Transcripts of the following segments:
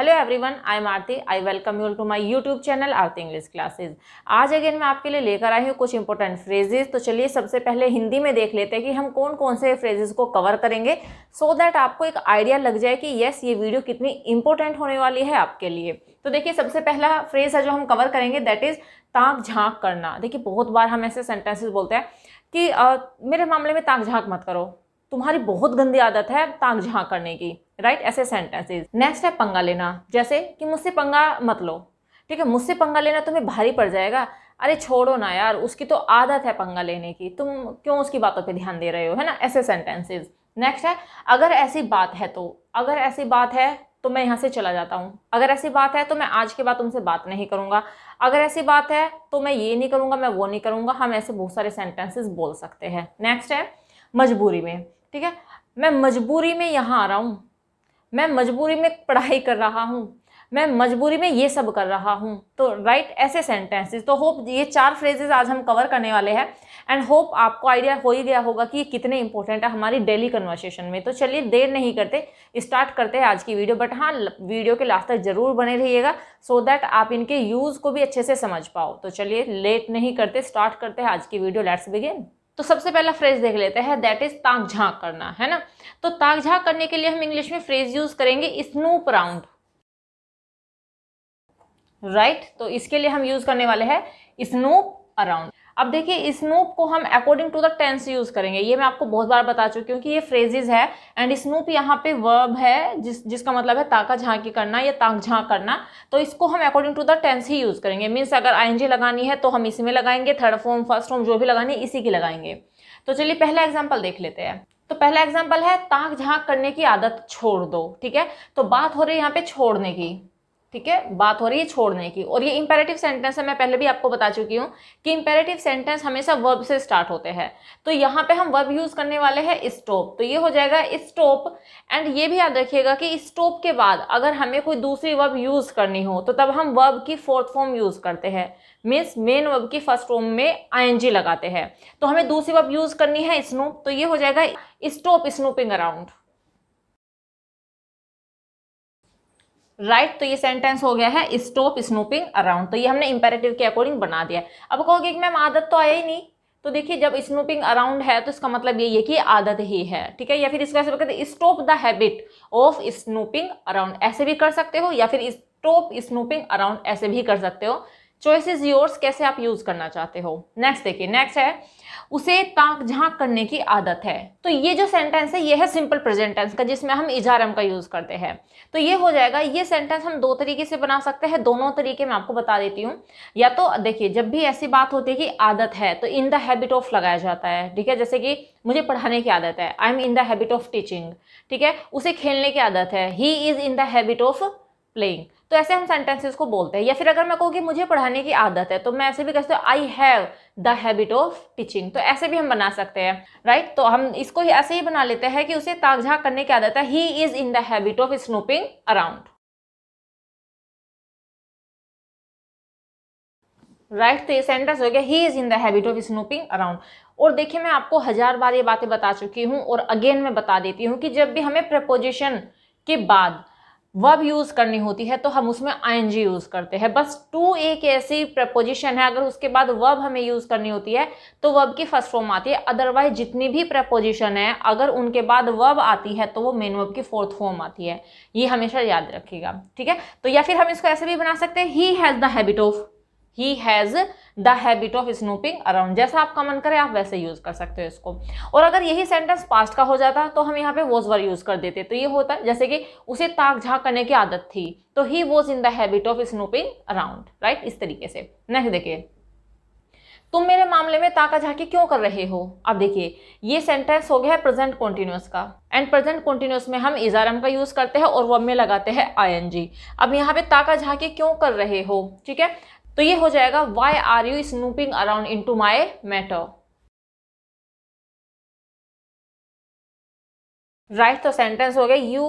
Hello everyone I am Aarti I welcome you to my YouTube channel Aarti English classes आज again मैं आपके लिए लेकर आई हूँ कुछ इंपॉर्टेंट फ्रेजेस तो चलिए सबसे पहले हिंदी में देख लेते हैं कि हम कौन कौन से फ्रेजेस को कवर करेंगे सो so दैट आपको एक आइडिया लग जाए कि येस ये वीडियो कितनी इंपॉर्टेंट होने वाली है आपके लिए तो देखिए सबसे पहला फ्रेज है जो हम कवर करेंगे दैट इज़ ताक झाँक करना देखिए बहुत बार हम ऐसे सेंटेंसेज बोलते हैं कि uh, मेरे मामले में ताक झाँक मत करो तुम्हारी बहुत गंदी आदत है ताक झाँक करने की राइट ऐसे सेंटेंसेज नेक्स्ट है पंगा लेना जैसे कि मुझसे पंगा मत लो ठीक है मुझसे पंगा लेना तुम्हें भारी पड़ जाएगा अरे छोड़ो ना यार उसकी तो आदत है पंगा लेने की तुम क्यों उसकी बातों पे ध्यान दे रहे हो है ना ऐसे सेंटेंसेस नेक्स्ट है अगर ऐसी बात है तो अगर ऐसी बात है तो मैं यहाँ से चला जाता हूँ अगर ऐसी बात है तो मैं आज के बाद तुमसे बात नहीं करूँगा अगर ऐसी बात है तो मैं ये नहीं करूँगा मैं वो नहीं करूँगा हम ऐसे बहुत सारे सेंटेंसेस बोल सकते हैं नेक्स्ट है मजबूरी में ठीक है मैं मजबूरी में यहाँ आ रहा हूँ मैं मजबूरी में पढ़ाई कर रहा हूँ मैं मजबूरी में ये सब कर रहा हूँ तो राइट ऐसे सेंटेंसेस तो होप ये चार फ्रेजेस आज हम कवर करने वाले हैं एंड होप आपको आइडिया हो ही गया होगा कि ये कितने इंपॉर्टेंट है हमारी डेली कन्वर्सेशन में तो चलिए देर नहीं करते स्टार्ट करते हैं आज की वीडियो बट हाँ वीडियो के लास्ट तक जरूर बने रहिएगा सो so दैट आप इनके यूज़ को भी अच्छे से समझ पाओ तो चलिए लेट नहीं करते स्टार्ट करते हैं आज की वीडियो लेट्स बिगिन तो सबसे पहला फ्रेज देख लेते हैं दैट इज ताक झांक करना है ना तो ताक झांक करने के लिए हम इंग्लिश में फ्रेज यूज करेंगे स्नूप राउंड राइट तो इसके लिए हम यूज करने वाले हैं स्नूप अराउंड अब देखिए स्नूप को हम according to the tense use करेंगे ये मैं आपको बहुत बार बता चुकी हूँ कि ये फ्रेजेज है एंड स्नूप यहाँ पे वर्ब है जिस जिसका मतलब है ताका झांकी करना या ताक झांक करना तो इसको हम अकॉर्डिंग टू द टेंस ही यूज करेंगे मीन्स अगर आई लगानी है तो हम इसी में लगाएंगे थर्ड फॉर्म फर्स्ट फॉर्म जो भी लगानी है इसी की लगाएंगे तो चलिए पहला एग्जाम्पल देख लेते हैं तो पहला एग्जाम्पल है ताक झांक करने की आदत छोड़ दो ठीक है तो बात हो रही है यहाँ पे छोड़ने की ठीक है बात हो रही है छोड़ने की और ये इंपेरेटिव सेंटेंस है मैं पहले भी आपको बता चुकी हूँ कि इंपेरेटिव सेंटेंस हमेशा वर्ब से स्टार्ट होते हैं तो यहाँ पे हम वर्ब यूज़ करने वाले हैं स्टॉप तो ये हो जाएगा स्टॉप एंड ये भी याद रखिएगा कि स्टॉप के बाद अगर हमें कोई दूसरी वर्ब यूज़ करनी हो तो तब हम वर्ब की फोर्थ फॉर्म यूज़ करते हैं मीन्स मेन वर्ब की फर्स्ट फॉर्म में आई लगाते हैं तो हमें दूसरी वर्ब यूज़ करनी है स्नूप तो ये हो जाएगा स्टॉप स्नूपिंग अराउंड राइट तो ये सेंटेंस हो गया है स्टॉप स्नूपिंग अराउंड तो ये हमने इंपेरेटिव के अकॉर्डिंग बना दिया अब कहोगे कि मैम आदत तो आया ही नहीं तो देखिए जब स्नूपिंग अराउंड है तो इसका मतलब ये है कि आदत ही है ठीक है या फिर इसका कहते हैं stop the habit of snooping around ऐसे भी कर सकते हो या फिर स्टॉप स्नूपिंग अराउंड ऐसे भी कर सकते हो चॉइस इज योर्स कैसे आप यूज करना चाहते हो नेक्स्ट देखिए नेक्स्ट है उसे ताक झांक करने की आदत है तो ये जो सेंटेंस है ये है सिंपल प्रेजेंटेंस का जिसमें हम इजारम का यूज करते हैं तो ये हो जाएगा ये सेंटेंस हम दो तरीके से बना सकते हैं दोनों तरीके मैं आपको बता देती हूँ या तो देखिए जब भी ऐसी बात होती है कि आदत है तो इन द हैबिट ऑफ लगाया जाता है ठीक है जैसे कि मुझे पढ़ाने की आदत है I am in the habit of teaching ठीक है उसे खेलने की आदत है he is in the habit of playing तो ऐसे हम सेंटेंसेस को बोलते हैं या फिर अगर मैं कहूँ कि मुझे पढ़ाने की आदत है तो मैं ऐसे भी कह हैं I have the habit of teaching तो ऐसे भी हम बना सकते हैं राइट तो हम इसको ही ऐसे ही बना लेते हैं कि उसे ताक झाक करने की आदत है he is in the habit of snooping around right तो ये सेंटेंस हो गया he is in the habit of snooping around और देखिए मैं आपको हजार बार ये बातें बता चुकी हूँ और अगेन मैं बता देती हूँ कि जब भी हमें प्रपोजिशन के बाद वब यूज़ करनी होती है तो हम उसमें आई यूज़ करते हैं बस टू एक ऐसी प्रपोजिशन है अगर उसके बाद वब हमें यूज़ करनी होती है तो वब की फर्स्ट फॉर्म आती है अदरवाइज जितनी भी प्रपोजिशन है अगर उनके बाद वब आती है तो वो मेन वब की फोर्थ फॉर्म आती है ये हमेशा याद रखिएगा ठीक है तो या फिर हम इसको ऐसे भी बना सकते हैं he has the habit of he has the habit of snooping around जैसा आप मन करें आप वैसे यूज़ कर सकते हो इसको और अगर यही सेंटेंस पास्ट का हो जाता तो हम यहाँ पे वोज वर यूज़ कर देते तो ये होता जैसे कि उसे ताक झाक करने की आदत थी तो he was in the habit of snooping around right इस तरीके से नेक्स्ट देखिए तुम मेरे मामले में ताका झाकी क्यों कर रहे हो अब देखिए ये सेंटेंस हो गया है प्रेजेंट कॉन्टिन्यूस का एंड प्रेजेंट कॉन्टिन्यूस में हम इजारम का यूज़ करते हैं और वम में लगाते हैं आईएनजी अब यहाँ पे ताका झाकी क्यों कर रहे हो ठीक है तो ये हो जाएगा why are you snooping around into my matter right तो सेंटेंस हो गया you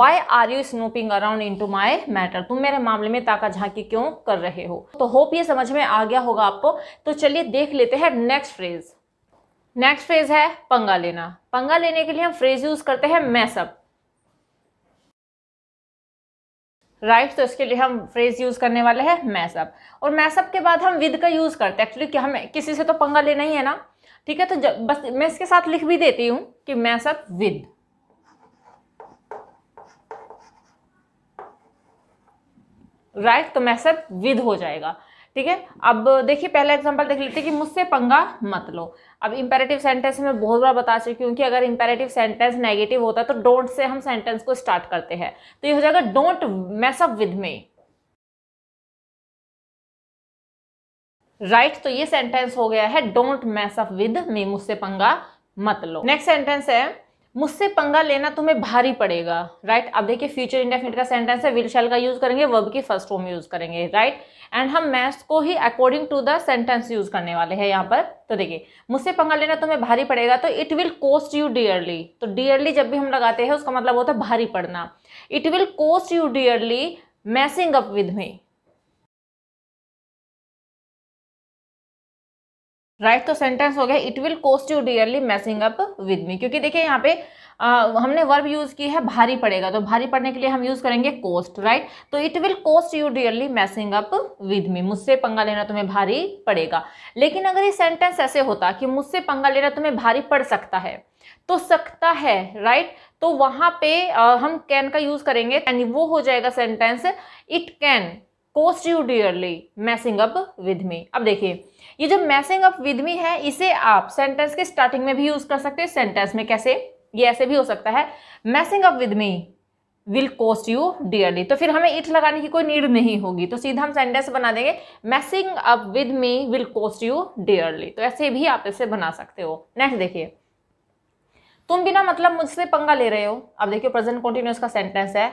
why are you snooping around into my matter तुम मेरे मामले में ताका झांकी क्यों कर रहे हो तो होप ये समझ में आ गया होगा आपको तो चलिए देख लेते हैं नेक्स्ट फ्रेज नेक्स्ट फ्रेज है पंगा लेना पंगा लेने के लिए हम फ्रेज यूज करते हैं मैसअप राइट right, तो इसके लिए हम फ्रेज यूज़ करने वाले हैं मैसअप और मैसअप के बाद हम विद का यूज़ करते हैं एक्चुअली कि हमें किसी से तो पंगा लेना ही है ना ठीक है तो जब बस मैं इसके साथ लिख भी देती हूँ कि मैसअप विद राइट right, तो मैसअप विद हो जाएगा ठीक है अब देखिए पहला एग्जांपल देख लेते हैं कि मुझसे पंगा मत लो अब इंपेरेटिव सेंटेंस में बहुत बार बता चुकी हूँ कि अगर इंपेरेटिव सेंटेंस नेगेटिव होता है तो डोंट से हम सेंटेंस को स्टार्ट करते हैं तो ये हो जाएगा don't mess up with me right तो ये सेंटेंस हो गया है डोंट मैसअप विद मी मुझसे पंगा मत लो नेक्स्ट सेंटेंस है मुझसे पंगा लेना तुम्हें भारी पड़ेगा राइट right? अब देखिए फ्यूचर इंडेफिनिट का सेंटेंस है विल शैल का यूज़ करेंगे वर्ब की फर्स्ट फॉर्म यूज़ करेंगे राइट right? एंड हम मैथ्स को ही according to the sentence use करने वाले हैं यहाँ पर तो देखिए मुझसे पंगा लेना तुम्हें भारी पड़ेगा तो it will cost you dearly तो डियरली जब भी हम लगाते हैं उसका मतलब होता है भारी पड़ना it will cost you dearly messing up with me right तो सेंटेंस हो गया it will cost you dearly messing up with me क्योंकि देखिए यहाँ पे आ, हमने वर्ब यूज़ की है भारी पड़ेगा तो भारी पड़ने के लिए हम यूज़ करेंगे कोस्ट राइट तो it will cost you dearly messing up with me मुझसे पंगा लेना तुम्हें भारी पड़ेगा लेकिन अगर ये सेंटेंस ऐसे होता कि मुझसे पंगा लेना तुम्हें भारी पड़ सकता है तो सकता है राइट तो वहां पे आ, हम कैन का यूज़ करेंगे यानी वो हो जाएगा sentence it can cost you dearly messing up with me अब देखिए ये जो मैसिंग अप विद मी है इसे आप सेंटेंस के स्टार्टिंग में भी यूज कर सकते हैं सेंटेंस में कैसे ये ऐसे भी हो सकता है messing up with me will cost you dearly तो फिर हमें इट लगाने की कोई नीड नहीं होगी तो सीधा हम सेंटेंस बना देंगे messing up with me will cost you dearly तो ऐसे भी आप इसे बना सकते हो नेक्स्ट देखिए तुम बिना मतलब मुझसे पंगा ले रहे हो अब देखियो प्रेजेंट कॉन्टिन्यूस का सेंटेंस है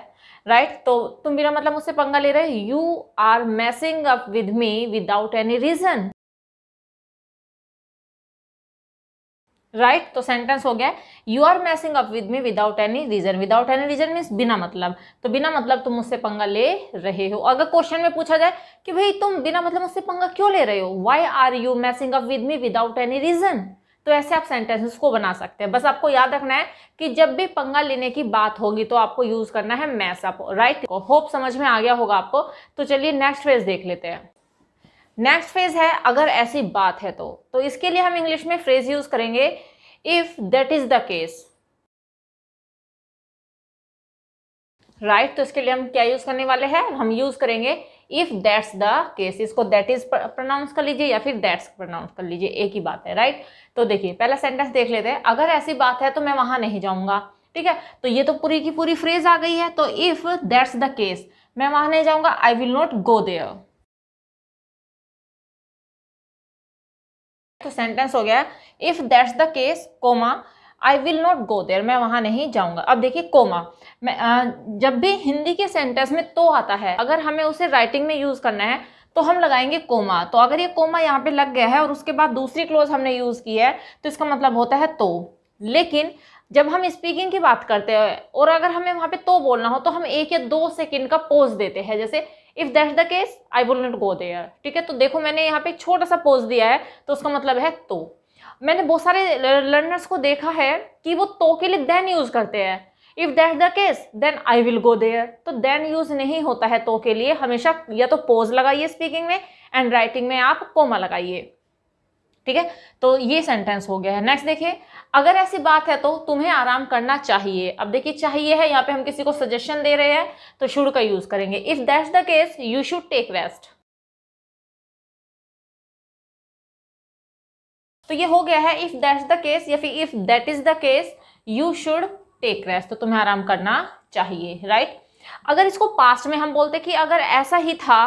राइट right? तो तुम बिना मतलब मुझसे पंगा ले रहे हो you are messing up with me without any reason right right? तो सेंटेंस हो गया you are messing up with me without any reason without any reason means बिना मतलब तो बिना मतलब तुम मुझसे पंगा ले रहे हो अगर क्वेश्चन में पूछा जाए कि भाई तुम बिना मतलब मुझसे पंगा क्यों ले रहे हो why are you messing up with me without any reason तो ऐसे आप सेंटेंसेस को बना सकते हैं बस आपको याद रखना है कि जब भी पंगा लेने की बात होगी तो आपको यूज करना है मैस अप राइट होप समझ में आ गया होगा आपको तो चलिए नेक्स्ट फेज देख लेते हैं नेक्स्ट फेज है अगर ऐसी बात है तो तो इसके लिए हम इंग्लिश में फ्रेज यूज करेंगे if that is the case right तो इसके लिए हम क्या यूज करने वाले हैं हम यूज करेंगे इफ दैट्स द केस इसको दैट इज प्रोनाउंस कर लीजिए या फिर दैट्स प्रोनाउंस कर लीजिए एक ही बात है राइट तो देखिए पहला सेंटेंस देख लेते हैं अगर ऐसी बात है तो मैं वहां नहीं जाऊंगा ठीक है तो ये तो पूरी की पूरी फ्रेज आ गई है तो इफ दैट्स द केस मैं वहां नहीं जाऊंगा I will not go there तो सेंटेंस हो गया if that's the case comma I will not go there मैं वहाँ नहीं जाऊँगा अब देखिए कोमा मैं आ, जब भी हिंदी के सेंटेंस में तो आता है अगर हमें उसे राइटिंग में यूज़ करना है तो हम लगाएंगे कोमा तो अगर ये कोमा यहाँ पे लग गया है और उसके बाद दूसरी क्लोज हमने यूज़ की है तो इसका मतलब होता है तो लेकिन जब हम स्पीकिंग की बात करते हैं और अगर हमें वहाँ पे तो बोलना हो तो हम एक या दो सेकेंड का पोज देते हैं जैसे if that the case I will not go there ठीक है तो देखो मैंने यहाँ पे छोटा सा पोज दिया है तो उसका मतलब है तो मैंने बहुत सारे लर्नर्स को देखा है कि वो तो के लिए देन यूज़ करते हैं if that the case then I will go there तो देन यूज़ नहीं होता है तो के लिए हमेशा या तो पोज लगाइए स्पीकिंग में एंड राइटिंग में आप कोमा लगाइए ठीक है तो ये सेंटेंस हो गया है नेक्स्ट देखिए अगर ऐसी बात है तो तुम्हें आराम करना चाहिए अब देखिए चाहिए है यहाँ पे हम किसी को सजेशन दे रहे हैं तो शुड का यूज़ करेंगे if that's the case you should take rest तो ये हो गया है इफ़ दैट द केस या फिर if that is the case you should take rest तो तुम्हें आराम करना चाहिए राइट अगर इसको पास्ट में हम बोलते कि अगर ऐसा ही था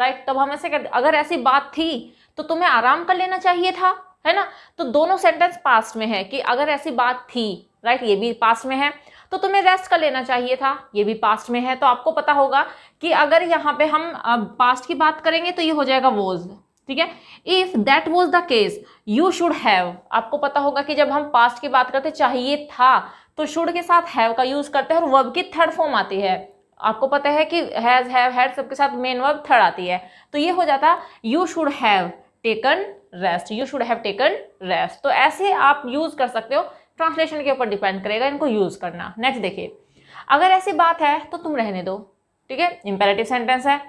राइट तब हम ऐसे कर अगर ऐसी बात थी तो तुम्हें आराम कर लेना चाहिए था है ना तो दोनों सेंटेंस पास्ट में है कि अगर ऐसी बात थी राइट ये भी पास्ट में है तो तुम्हें रेस्ट कर लेना चाहिए था ये भी पास्ट में है तो आपको पता होगा कि अगर यहाँ पे हम पास्ट की बात करेंगे तो ये हो जाएगा वोज ठीक है if that was the case you should have आपको पता होगा कि जब हम पास्ट की बात करते चाहिए था तो शुड के साथ हैव का यूज करते हैं और वर्ब की थर्ड फॉर्म आती है आपको पता है कि हैज हैव हैड सबके साथ मेन वर्ब थर्ड आती है तो ये हो जाता you should have taken rest you should have taken rest तो ऐसे आप यूज कर सकते हो ट्रांसलेशन के ऊपर डिपेंड करेगा इनको यूज करना नेक्स्ट देखिए अगर ऐसी बात है तो तुम रहने दो ठीक है इंपेरेटिव सेंटेंस है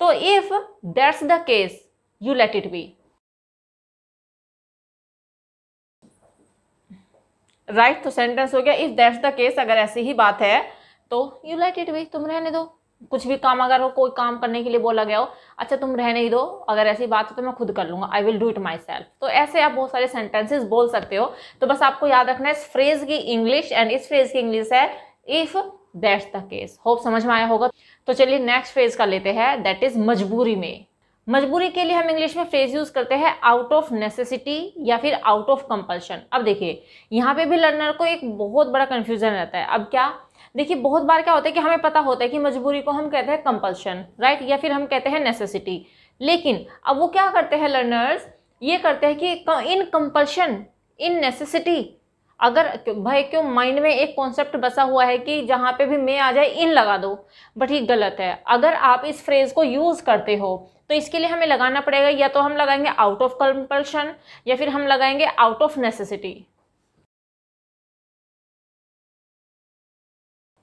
तो if that's the case you let it be right तो सेंटेंस हो गया इफ दैट्स द केस अगर ऐसी ही बात है तो यू लेट इट भी तुम रहने दो कुछ भी काम अगर हो कोई काम करने के लिए बोला गया हो अच्छा तुम रहने ही दो अगर ऐसी बात हो तो मैं खुद कर लूंगा I will do it myself तो ऐसे आप बहुत सारे सेंटेंसेस बोल सकते हो तो बस आपको याद रखना है इस फ्रेज की इंग्लिश एंड इस फ्रेज की इंग्लिश है if that's the case hope समझ में आया होगा तो चलिए नेक्स्ट फ्रेज का लेते हैं दैट इज मजबूरी में मजबूरी के लिए हम इंग्लिश में फ्रेज यूज करते हैं आउट ऑफ नेसेसिटी या फिर आउट ऑफ कंपल्शन अब देखिए यहाँ पे भी लर्नर को एक बहुत बड़ा कन्फ्यूजन रहता है अब क्या देखिए बहुत बार क्या होता है कि हमें पता होता है कि मजबूरी को हम कहते हैं कंपल्शन राइट या फिर हम कहते हैं नेसेसिटी लेकिन अब वो क्या करते हैं लर्नर्स ये करते हैं कि इन कंपल्शन इन नेसेसिटी अगर भाई क्यों माइंड में एक कॉन्सेप्ट बसा हुआ है कि जहाँ पे भी मैं आ जाए इन लगा दो बट ये गलत है अगर आप इस फ्रेज़ को यूज़ करते हो तो इसके लिए हमें लगाना पड़ेगा या तो हम लगाएंगे आउट ऑफ कंपल्शन या फिर हम लगाएंगे out of necessity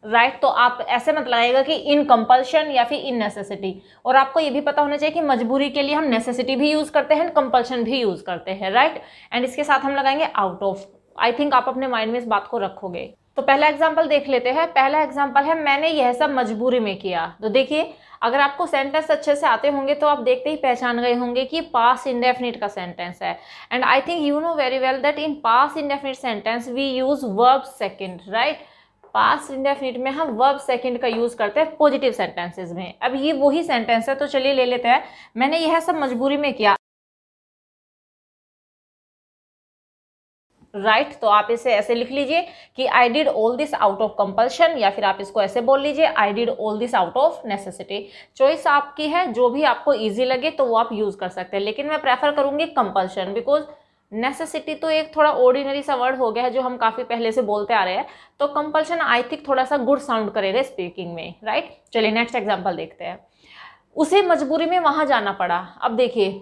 right right, तो आप ऐसे मत लगाएगा कि इन कंपल्शन या फिर इन नेसेसिटी और आपको ये भी पता होना चाहिए कि मजबूरी के लिए हम नेसेसिटी भी यूज़ करते हैं कंपल्शन भी यूज़ करते हैं राइट एंड इसके साथ हम लगाएंगे आउट ऑफ आई थिंक आप अपने माइंड में इस बात को रखोगे तो पहला एग्जाम्पल देख लेते हैं पहला एग्जाम्पल है मैंने यह सब मजबूरी में किया तो देखिए अगर आपको सेंटेंस अच्छे से आते होंगे तो आप देखते ही पहचान गए होंगे कि पास इंडेफिनिट का सेंटेंस है and I think you know very well that in past indefinite sentence we use verb second right past indefinite में हम वर्ब सेकंड का यूज़ करते हैं पॉजिटिव सेंटेंसेस में अब ये वही सेंटेंस है तो चलिए ले लेते हैं मैंने यह सब मजबूरी में किया राइट right, तो आप इसे ऐसे लिख लीजिए कि I did all this out of compulsion या फिर आप इसको ऐसे बोल लीजिए I did all this out of necessity choice आपकी है जो भी आपको ईजी लगे तो वो आप यूज़ कर सकते हैं लेकिन मैं प्रेफर करूँगी कंपल्शन बिकॉज नेसेसिटी तो एक थोड़ा ऑर्डिनरी सा वर्ड हो गया है जो हम काफ़ी पहले से बोलते आ रहे हैं तो कंपल्शन आई थिंक थोड़ा सा गुड साउंड करेगा स्पीकिंग में राइट right? चलिए नेक्स्ट एग्जाम्पल देखते हैं उसे मजबूरी में वहाँ जाना पड़ा अब देखिए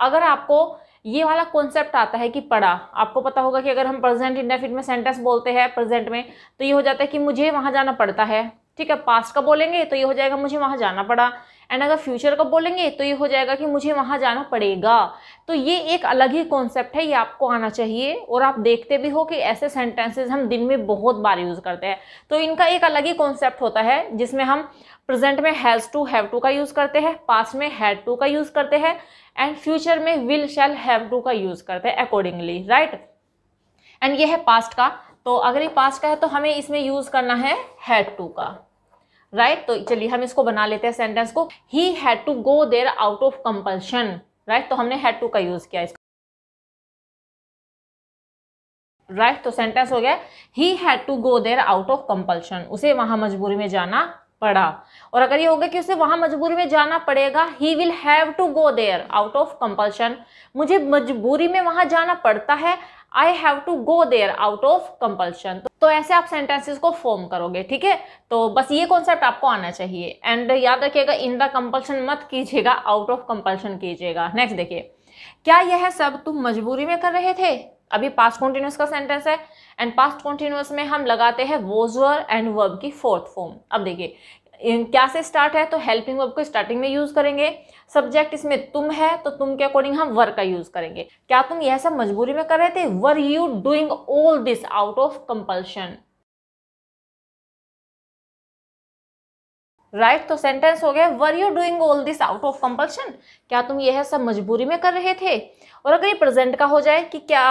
अगर आपको ये वाला कॉन्सेप्ट आता है कि पढ़ा आपको पता होगा कि अगर हम प्रेजेंट इंडेफिट में सेंटेंस बोलते हैं प्रेजेंट में तो ये हो जाता है कि मुझे वहाँ जाना पड़ता है ठीक है पास्ट का बोलेंगे तो ये हो जाएगा मुझे वहाँ जाना पड़ा एंड अगर फ्यूचर का बोलेंगे तो ये हो जाएगा कि मुझे वहाँ जाना पड़ेगा तो ये एक अलग ही कॉन्सेप्ट है ये आपको आना चाहिए और आप देखते भी हो कि ऐसे सेंटेंसेस हम दिन में बहुत बार यूज़ करते हैं तो इनका एक अलग ही कॉन्सेप्ट होता है जिसमें हम प्रेजेंट में हैज़ टू हैव टू का यूज़ करते हैं पास्ट में हैड टू का यूज़ करते हैं एंड फ्यूचर में विल शैल हैव टू का यूज़ करते हैं अकॉर्डिंगली राइट एंड ये है पास्ट का तो अगर ये पास्ट का है तो हमें इसमें यूज़ करना है हैड टू का राइट right? तो चलिए हम इसको बना लेते हैं सेंटेंस को he had to go there out of compulsion right तो हमने हैड टू का यूज़ किया इसका राइट right, तो सेंटेंस हो गया he had to go there out of compulsion उसे वहां मजबूरी में जाना पड़ा और अगर ये होगा कि उसे वहां मजबूरी में जाना पड़ेगा he will have to go there out of compulsion मुझे मजबूरी में वहां जाना पड़ता है I have to go there out of compulsion तो ऐसे आप सेंटेंसेस को फॉर्म करोगे ठीक है तो बस ये कॉन्सेप्ट आपको आना चाहिए एंड याद रखिएगा इन द कंपल्शन मत कीजिएगा आउट ऑफ कंपल्शन कीजिएगा नेक्स्ट देखिए क्या यह सब तुम मजबूरी में कर रहे थे अभी पास कॉन्टिन्यूस का सेंटेंस है एंड पास्ट कॉन्टिन्यूस में हम लगाते हैं वोजर एंड वर्ब की फोर्थ फॉर्म अब देखिए क्या से स्टार्ट है तो हेल्पिंग वर्ब को स्टार्टिंग में यूज़ करेंगे सब्जेक्ट इसमें तुम है तो तुम के अकॉर्डिंग हम वर का यूज़ करेंगे क्या तुम यह सब मजबूरी में कर रहे थे were you doing all this out of compulsion right तो सेंटेंस हो गया were you doing all this out of compulsion क्या तुम यह सब मजबूरी में कर रहे थे और अगर ये प्रेजेंट का हो जाए कि क्या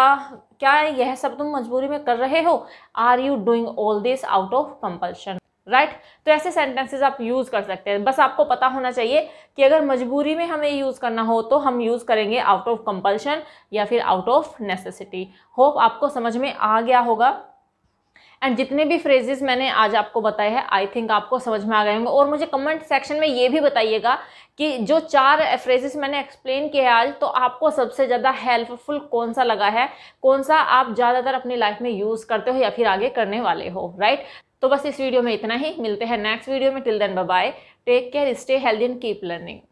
क्या यह सब तुम मजबूरी में कर रहे हो are you doing all this out of compulsion right तो ऐसे सेंटेंसेस आप यूज़ कर सकते हैं बस आपको पता होना चाहिए कि अगर मजबूरी में हमें यूज़ करना हो तो हम यूज़ करेंगे आउट ऑफ कंपल्शन या फिर आउट ऑफ नेसेसिटी होप आपको समझ में आ गया होगा एंड जितने भी फ्रेजेस मैंने आज आपको बताए हैं आई थिंक आपको समझ में आ गए होंगे और मुझे कमेंट सेक्शन में ये भी बताइएगा कि जो चार फ्रेजेस मैंने एक्सप्लेन किए हैं आज तो आपको सबसे ज़्यादा हेल्पफुल कौन सा लगा है कौन सा आप ज़्यादातर अपनी लाइफ में यूज़ करते हो या फिर आगे करने वाले हो राइट तो बस इस वीडियो में इतना ही मिलते हैं नेक्स्ट वीडियो में till then bye take care stay healthy and keep learning